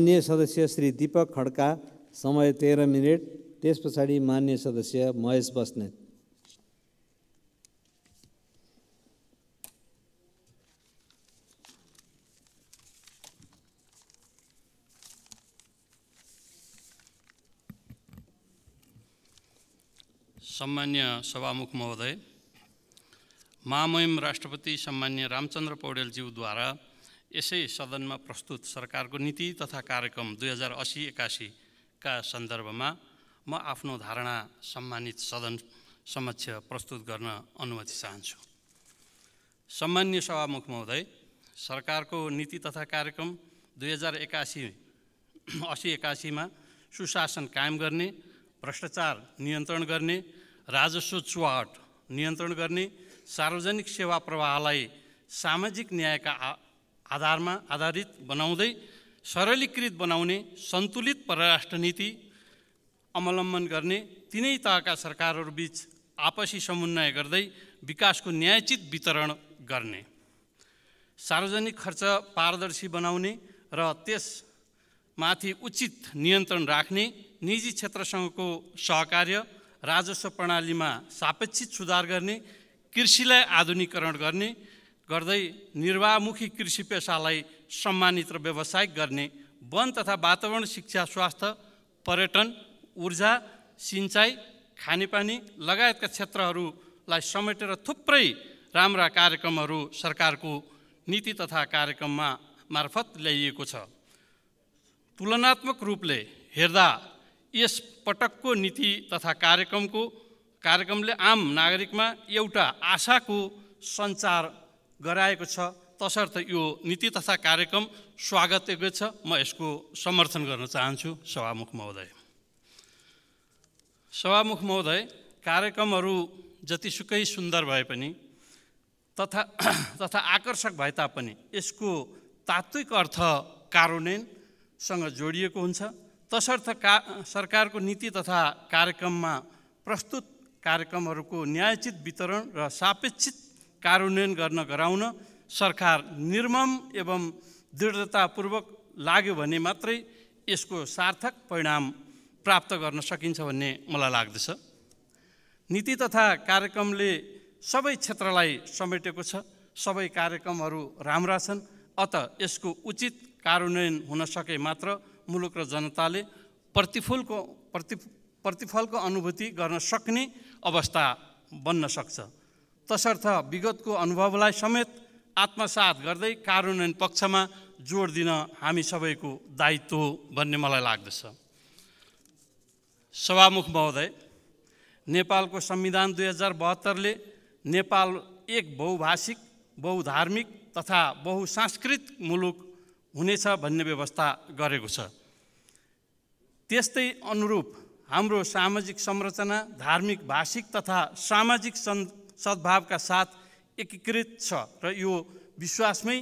मान्य सदस्य श्री दीपक खड्का समय तेह्र मिनट त्यस पछाडि मान्य सदस्य महेश बस्नेत सम्मान्य सभामुख महोदय महामहिम राष्ट्रपति सम्मान्य रामचन्द्र पौडेलज्यूद्वारा यसै सदनमा प्रस्तुत सरकारको नीति तथा कार्यक्रम दुई हजार असी एकासीका सन्दर्भमा म आफ्नो धारणा सम्मानित सदन समक्ष प्रस्तुत गर्न अनुमति चाहन्छु सम्मान्य सभामुख महोदय सरकारको नीति तथा कार्यक्रम दुई हजार एकासी असी एकासीमा सुशासन कायम गर्ने भ्रष्टाचार नियन्त्रण गर्ने राजस्व चुवाहट नियन्त्रण गर्ने सार्वजनिक सेवा प्रवाहलाई सामाजिक न्यायका आधारमा आधारित बनाउँदै सरलीकृत बनाउने सन्तुलित परराष्ट्र नीति अवलम्बन गर्ने तिनै तहका सरकारहरूबीच आपसी समन्वय गर्दै विकासको न्यायचित वितरण गर्ने सार्वजनिक खर्च पारदर्शी बनाउने र त्यसमाथि उचित नियन्त्रण राख्ने निजी क्षेत्रसँगको सहकार्य राजस्व प्रणालीमा सापेक्षित सुधार गर्ने कृषिलाई आधुनिकरण गर्ने गर्दै निर्वाहमुखी कृषि पेसालाई सम्मानित र व्यावसायिक गर्ने वन तथा वातावरण शिक्षा स्वास्थ्य पर्यटन ऊर्जा सिँचाइ खानेपानी लगायतका क्षेत्रहरूलाई समेटेर थुप्रै राम्रा कार्यक्रमहरू सरकारको नीति तथा कार्यक्रममा मार्फत ल्याइएको छ तुलनात्मक रूपले हेर्दा यस पटकको नीति तथा कार्यक्रमको कार्यक्रमले आम नागरिकमा एउटा आशाको सञ्चार गराएको छ तसर्थ यो नीति तथा कार्यक्रम स्वागतयोग्य छ म यसको समर्थन गर्न चाहन्छु सभामुख महोदय सभामुख महोदय कार्यक्रमहरू जतिसुकै सुन्दर भए पनि तथा तथा आकर्षक भए तापनि यसको तात्विक अर्थ कार्यान्वयनसँग जोडिएको हुन्छ तसर्थ का सरकारको नीति तथा कार्यक्रममा प्रस्तुत कार्यक्रमहरूको न्यायचित वितरण र सापेक्षित कार्यान्वयन गर्न गराउन सरकार निर्मम एवं दृढतापूर्वक लाग्यो भने मात्रै यसको सार्थक परिणाम प्राप्त गर्न सकिन्छ भन्ने मलाई लाग्दछ नीति तथा कार्यक्रमले सबै क्षेत्रलाई समेटेको छ सबै कार्यक्रमहरू राम्रा छन् अत यसको उचित कार्यान्वयन हुन सके मात्र मुलुक र जनताले प्रतिफलको प्रति प्रतिफलको अनुभूति गर्न सक्ने अवस्था बन्न सक्छ तसर्थ विगतको अनुभवलाई समेत आत्मसात गर्दै कार्यान्वयन पक्षमा जोड दिन हामी सबैको दायित्व हो भन्ने मलाई लाग्दछ सभामुख महोदय नेपालको संविधान दुई हजार बहत्तरले नेपाल एक बहुभाषिक बहुधार्मिक तथा बहुसांस्कृतिक मुलुक हुनेछ भन्ने व्यवस्था गरेको छ त्यस्तै अनुरूप हाम्रो सामाजिक संरचना धार्मिक भाषिक तथा सामाजिक सन् सद्भावका साथ एकीकृत छ र यो विश्वासमै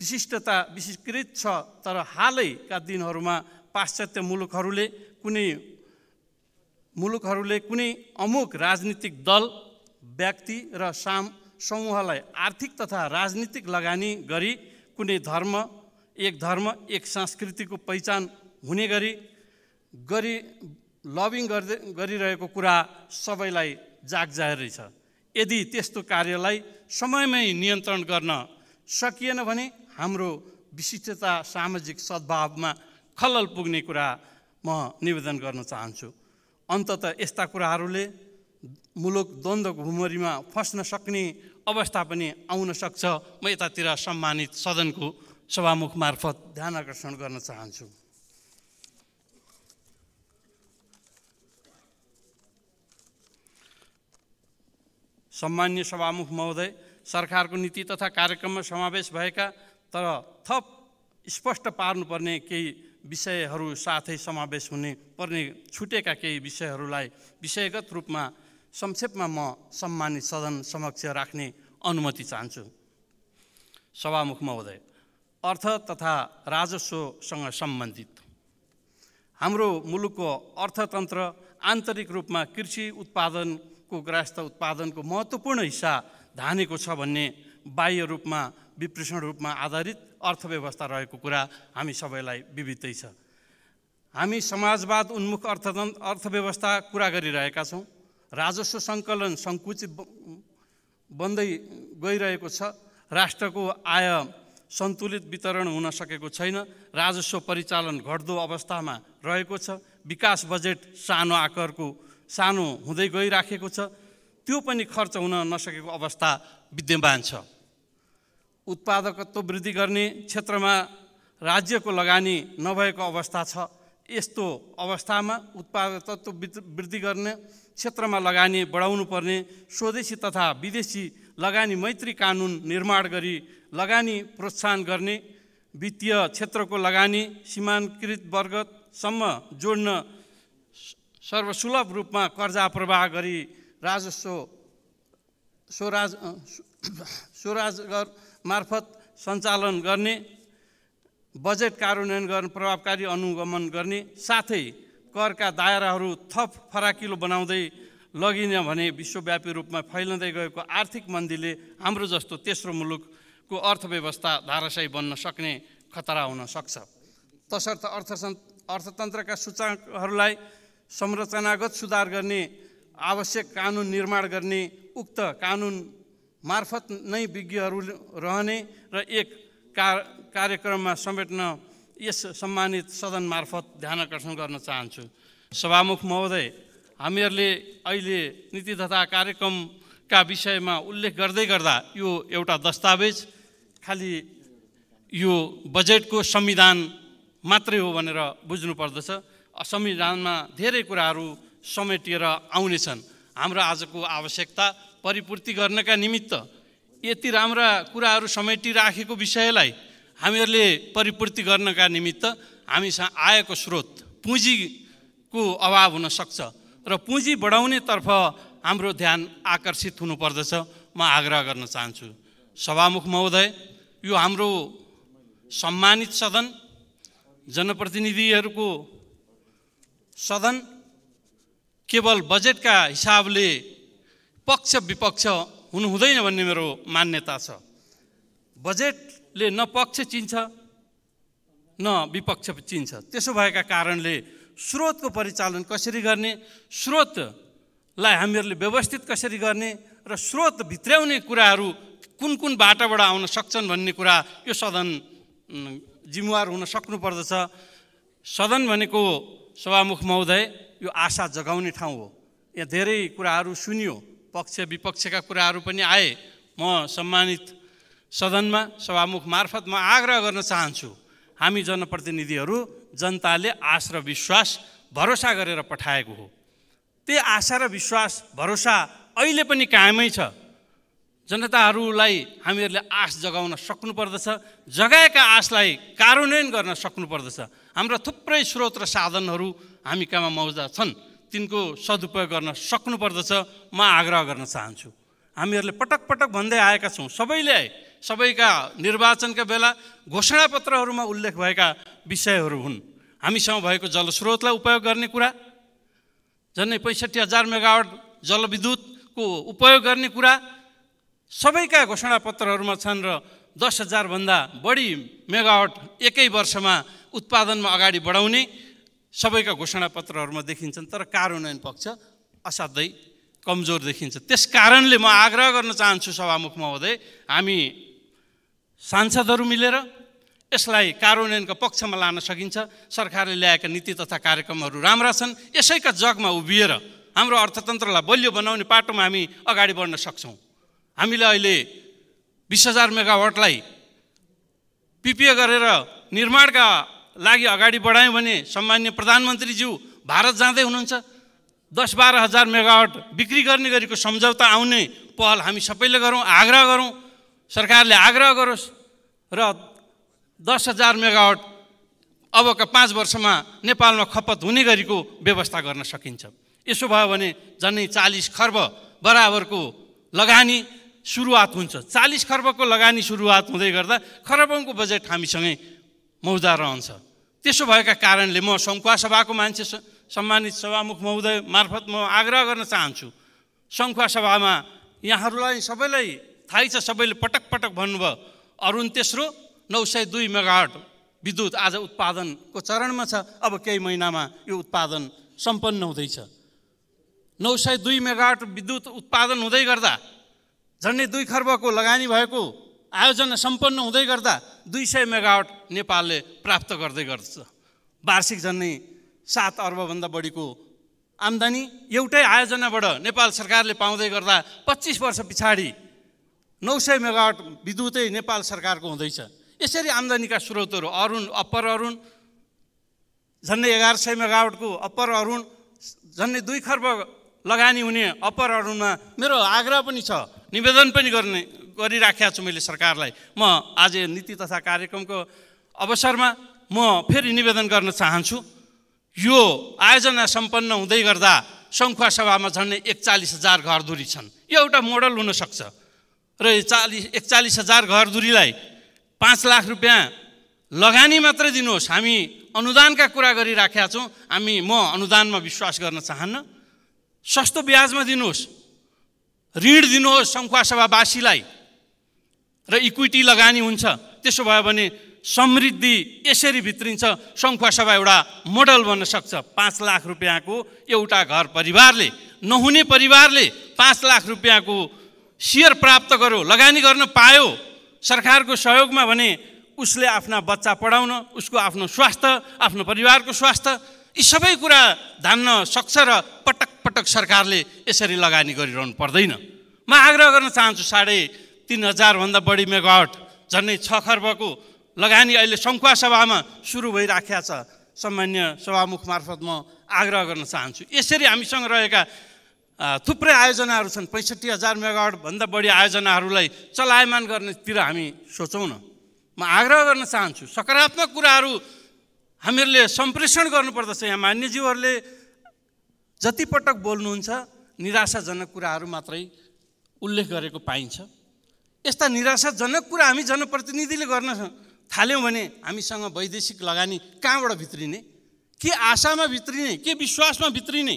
विशिष्टता विशिष्टकृत छ तर हालैका दिनहरूमा पाश्चात्य मुलुकहरूले कुनै मुलुकहरूले कुनै अमुक राजनीतिक दल व्यक्ति र साम समूहलाई आर्थिक तथा राजनीतिक लगानी गरी कुनै धर्म एक धर्म एक संस्कृतिको पहिचान हुने गरी गरी लभिङ गर्दै गरिरहेको कुरा सबैलाई जागजाहेरै छ यदि त्यस्तो कार्यलाई समयमै नियन्त्रण गर्न सकिएन भने हाम्रो विशिष्टता सामाजिक सद्भावमा खलल पुग्ने कुरा म निवेदन गर्न चाहन्छु अन्तत यस्ता कुराहरूले मुलुक द्वन्द्व घुमरीमा फस्न सक्ने अवस्था पनि आउन सक्छ म यतातिर सम्मानित सदनको सभामुख मार्फत ध्यान आकर्षण गर्न चाहन्छु सम्मान्य सभामुख महोदय सरकारको नीति तथा कार्यक्रममा समावेश भएका तर थप स्पष्ट पार्नुपर्ने केही विषयहरू साथै समावेश हुने पर्ने छुटेका केही विषयहरूलाई विषयगत रूपमा संक्षेपमा म सम्मानित सदन समक्ष राख्ने अनुमति चाहन्छु सभामुख महोदय अर्थ तथा राजस्वसँग सम्बन्धित हाम्रो मुलुकको अर्थतन्त्र आन्तरिक रूपमा कृषि उत्पादन को उत्पादनको महत्त्वपूर्ण हिस्सा धानेको छ भन्ने बाह्य रूपमा विप्रेषण रूपमा आधारित अर्थव्यवस्था रहेको कुरा हामी सबैलाई विविधै छ हामी समाजवाद उन्मुख अर्थतन्त्र अर्थव्यवस्था कुरा गरिरहेका छौँ राजस्व सङ्कलन सङ्कुचित बन्दै गइरहेको छ राष्ट्रको आय सन्तुलित वितरण हुन सकेको छैन राजस्व परिचालन घट्दो अवस्थामा रहेको छ विकास बजेट सानो आकारको सानो हुँदै गइराखेको छ त्यो पनि खर्च हुन नसकेको अवस्था विद्यमान छ उत्पादकत्व वृद्धि गर्ने क्षेत्रमा राज्यको लगानी नभएको अवस्था छ यस्तो अवस्थामा उत्पादकत्व वृद्धि गर्ने क्षेत्रमा लगानी बढाउनु पर्ने स्वदेशी तथा विदेशी लगानी मैत्री कानुन निर्माण गरी लगानी प्रोत्साहन गर्ने वित्तीय क्षेत्रको लगानी सीमान्तकृत वर्गसम्म जोड्न सर्वसुलभ रूपमा कर्जा प्रवाह गरी राजस्व स्वराज स्वराजगर मार्फत सञ्चालन गर्ने बजेट कार्यान्वयन गर्न प्रभावकारी अनुगमन गर्ने साथै करका दायराहरू थप फराकिलो बनाउँदै लगिन भने विश्वव्यापी रूपमा फैलिँदै गएको आर्थिक मन्दीले हाम्रो जस्तो तेस्रो मुलुकको अर्थव्यवस्था धाराशायी बन्न सक्ने खतरा हुन सक्छ तसर्थ अर्थ अर्थतन्त्रका सूचकहरूलाई संरचनागत सुधार गर्ने आवश्यक कानुन निर्माण गर्ने उक्त कानुन मार्फत नै विज्ञहरू रहने र एक कार्यक्रममा समेट्न यस सम्मानित सदन मार्फत ध्यान आकर्षण गर्न चाहन्छु सभामुख महोदय हामीहरूले अहिले नीति तथा कार्यक्रमका विषयमा उल्लेख गर्दै गर्दा यो एउटा दस्तावेज खालि यो बजेटको संविधान मात्रै हो भनेर बुझ्नुपर्दछ संविधानमा धेरै कुराहरू समेटिएर आउनेछन् हाम्रो आजको आवश्यकता परिपूर्ति गर्नका निमित्त यति राम्रा कुराहरू समेटिराखेको विषयलाई हामीहरूले परिपूर्ति गर्नका निमित्त हामीसँग आएको स्रोत पुँजीको अभाव हुनसक्छ र पुँजी बढाउनेतर्फ हाम्रो ध्यान आकर्षित हुनुपर्दछ म आग्रह गर्न चाहन्छु सभामुख महोदय यो हाम्रो सम्मानित सदन जनप्रतिनिधिहरूको सदन केवल बजेटका हिसाबले पक्ष विपक्ष हुनु हुँदैन भन्ने मेरो मान्यता छ बजेटले न पक्ष चिन्छ न विपक्ष चिन्छ त्यसो भएका कारणले स्रोतको परिचालन कसरी गर्ने स्रोतलाई हामीहरूले व्यवस्थित कसरी गर्ने र स्रोत भित्र्याउने कुराहरू कुन कुन बाटाबाट आउन सक्छन् भन्ने कुरा यो सदन जिम्मेवार हुन सक्नुपर्दछ सदन भनेको सभामुख महोदय यो आशा जगाउने ठाउँ हो यहाँ धेरै कुराहरू सुनियो पक्ष विपक्षका कुराहरू पनि आए म सम्मानित सदनमा सभामुख मार्फत म आग्रह गर्न चाहन्छु हामी जनप्रतिनिधिहरू जनताले आश र विश्वास भरोसा गरेर पठाएको हो त्यही आशा र विश्वास भरोसा अहिले पनि कायमै छ जनताहरूलाई हामीहरूले आश जगाउन सक्नुपर्दछ जगाएका आशलाई कार्यान्वयन गर्न सक्नुपर्दछ हाम्रा थुप्रै स्रोत र साधनहरू हामी कहाँमा मौजा छन् तिनको सदुपयोग गर्न सक्नुपर्दछ म आग्रह गर्न चाहन्छु हामीहरूले पटक पटक भन्दै आएका छौँ सबैले सबैका निर्वाचनका बेला घोषणापत्रहरूमा उल्लेख भएका विषयहरू हुन् हामीसँग भएको जलस्रोतलाई उपयोग गर्ने कुरा झन्डै पैँसठी हजार मेगावाट जलविद्युतको उपयोग गर्ने कुरा सबैका घोषणापत्रहरूमा छन् र दस हजारभन्दा बढी मेगावट एकै वर्षमा उत्पादनमा अगाडि बढाउने सबैका घोषणापत्रहरूमा देखिन्छन् तर कार्यान्वयन पक्ष असाध्यै कमजोर देखिन्छ त्यस कारणले म आग्रह गर्न चाहन्छु सभामुख महोदय हामी सांसदहरू मिलेर यसलाई कार्यान्वयनका पक्षमा लान सकिन्छ सरकारले ल्याएका नीति तथा कार्यक्रमहरू राम्रा छन् यसैका जगमा उभिएर हाम्रो अर्थतन्त्रलाई बलियो बनाउने पाटोमा हामी अगाडि बढ्न सक्छौँ हामीले अहिले बिस हजार मेगावाटलाई पिपिए गरेर निर्माणका लागि अगाडि बढायौँ भने सम्मान्य प्रधानमन्त्रीज्यू भारत जाँदै हुनुहुन्छ दस बाह्र हजार मेगावाट बिक्री गर्ने गरेको सम्झौता आउने पहल हामी सबैले गरौँ आग्रह गरौँ सरकारले आग्रह गरोस् र दस हजार मेगावाट अबका पाँच वर्षमा नेपालमा खपत हुने गरेको व्यवस्था गर्न सकिन्छ यसो भयो भने झन्डै चालिस खर्ब बराबरको लगानी सुरुवात हुन्छ चालिस खर्बको लगानी सुरुवात हुँदै गर्दा खरबको बजेट हामीसँगै मौजा रहन्छ त्यसो भएका कारणले म सङ्खुवा सभाको मान्छे सम्मानित सभामुख महोदय मार्फत म आग्रह गर्न चाहन्छु सङ्खुवा सभामा यहाँहरूलाई सबैलाई थाहै छ सबैले पटक पटक भन्नुभयो अरुण तेस्रो नौ सय दुई मेगावट विद्युत आज उत्पादनको चरणमा छ अब केही महिनामा यो उत्पादन सम्पन्न हुँदैछ नौ सय दुई मेगावट विद्युत उत्पादन हुँदै गर्दा झन्डै दुई खर्बको लगानी भएको आयोजना सम्पन्न हुँदै गर्दा दुई सय मेगावाट नेपालले प्राप्त गर्दै गर्दछ वार्षिक झन्डै सात अर्बभन्दा बढीको आम्दानी एउटै आयोजनाबाट नेपाल सरकारले पाउँदै गर्दा पच्चिस वर्ष पछाडि नौ सय मेगावाट विद्युतै नेपाल सरकारको हुँदैछ यसरी आम्दानीका स्रोतहरू अरुण अप्पर अरुण झन्डै एघार सय मेगावाटको अप्पर अरुण झन्डै दुई खर्ब लगानी हुने अपरहरूमा मेरो आग्रह पनि छ निवेदन पनि गर्ने गरिराखेको छु मैले सरकारलाई म आज नीति तथा कार्यक्रमको अवसरमा म फेरि निवेदन गर्न चाहन्छु यो आयोजना सम्पन्न हुँदै गर्दा सङ्खुवा सभामा झन्डै एकचालिस हजार घरधुरी छन् यो एउटा मोडल हुनसक्छ र चालिस एकचालिस हजार घरधुरीलाई पाँच लाख रुपियाँ लगानी मात्रै दिनुहोस् हामी अनुदानका कुरा गरिराखेका छौँ हामी म अनुदानमा विश्वास गर्न चाहन्न सस्तो ब्याजमा दिनुहोस् ऋण दिनुहोस् सङ्खुवा सभावासीलाई र इक्विटी लगानी हुन्छ त्यसो भयो भने समृद्धि यसरी भित्रिन्छ सङ्खुवा सभा एउटा मोडल बन्न सक्छ पाँच लाख रुपियाँको एउटा घर परिवारले नहुने परिवारले पाँच लाख रुपियाँको सेयर प्राप्त गर्यो लगानी गर्न पायो सरकारको सहयोगमा भने उसले आफ्ना बच्चा पढाउन उसको आफ्नो स्वास्थ्य आफ्नो परिवारको स्वास्थ्य यी सबै कुरा धान्न सक्छ र पटक पटक सरकारले यसरी लगानी गरिरहनु पर्दैन म आग्रह गर्न चाहन्छु साढे तिन हजारभन्दा बढी मेगावट झन्डै छ खर्बको लगानी अहिले सङ्खुवा सभामा सुरु भइराखेका छ सामान्य सभामुख मार्फत म आग्रह गर्न चाहन्छु यसरी हामीसँग रहेका थुप्रै आयोजनाहरू छन् पैँसठी हजार मेगावटभन्दा बढी आयोजनाहरूलाई चलायमान गर्नेतिर हामी सोचौँ न म आग्रह गर्न चाहन्छु सकारात्मक कुराहरू हामीहरूले सम्प्रेषण गर्नुपर्दछ यहाँ मान्यजीवहरूले जतिपटक बोल्नुहुन्छ निराशाजनक कुराहरू मात्रै उल्लेख गरेको पाइन्छ यस्ता निराशाजनक कुरा हामी जनप्रतिनिधिले गर्न थाल्यौँ भने हामीसँग वैदेशिक लगानी कहाँबाट भित्रिने के आशामा भित्रिने के विश्वासमा भित्रिने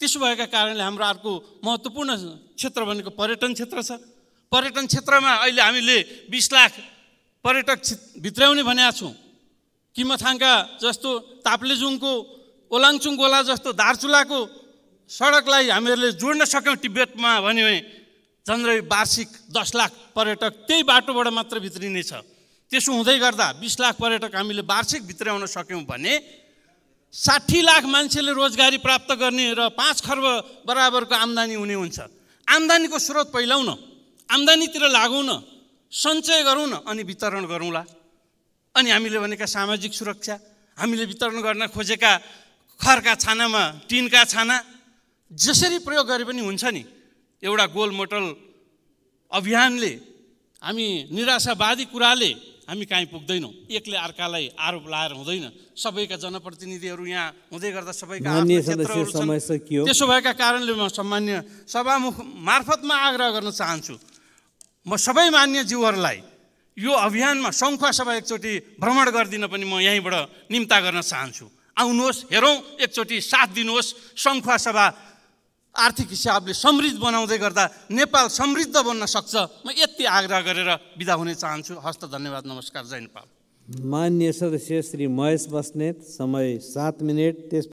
त्यसो भएका कारणले हाम्रो अर्को महत्त्वपूर्ण क्षेत्र भनेको पर्यटन क्षेत्र छ पर्यटन क्षेत्रमा अहिले हामीले बिस लाख पर्यटक भित्राउने भनेका छौँ किमथाङका जस्तो ताप्लेजुङको ओलाङचुङ गोला जस्तो दार्चुलाको सडकलाई हामीहरूले जोड्न सक्यौँ तिब्बतमा भन्यो भने झन्डै वार्षिक दस लाख पर्यटक त्यही बाटोबाट मात्र भित्रिने छ त्यसो हुँदै गर्दा बिस लाख पर्यटक हामीले वार्षिक भित्राउन सक्यौँ भने साठी लाख मान्छेले रोजगारी प्राप्त गर्ने र पाँच खर्ब बराबरको आम्दानी हुने हुन्छ आम्दानीको स्रोत पहिलाउन आम्दानीतिर लागौँ न सञ्चय गरौँ न अनि वितरण गरौँला अनि हामीले भनेका सामाजिक सुरक्षा हामीले वितरण गर्न खोजेका खरका छानामा टिनका छाना जसरी प्रयोग गरे पनि हुन्छ नि एउटा गोल मोटल अभियानले हामी निराशावादी कुराले हामी कहीँ पुग्दैनौँ एकले अर्कालाई आरोप लाएर हुँदैन सबैका जनप्रतिनिधिहरू यहाँ हुँदै गर्दा सबैका त्यसो भएका कारणले म सामान्य सभामुख मार्फतमा आग्रह गर्न चाहन्छु म सबै मान्य जीवहरूलाई यो अभियानमा शङ्खुवा सभा एकचोटि भ्रमण गरिदिन पनि म यहीँबाट निम्ता गर्न चाहन्छु आउनुहोस् हेरौँ एकचोटि साथ दिनुहोस् सङ्खुवा सभा आर्थिक हिसाबले समृद्ध बनाउँदै गर्दा नेपाल समृद्ध बन्न सक्छ म यति आग्रह गरेर विदा हुन चाहन्छु हस्त धन्यवाद नमस्कार जय नेपाल मान्य सदस्य श्री महेश बस्नेत समय सात मिनट त्यस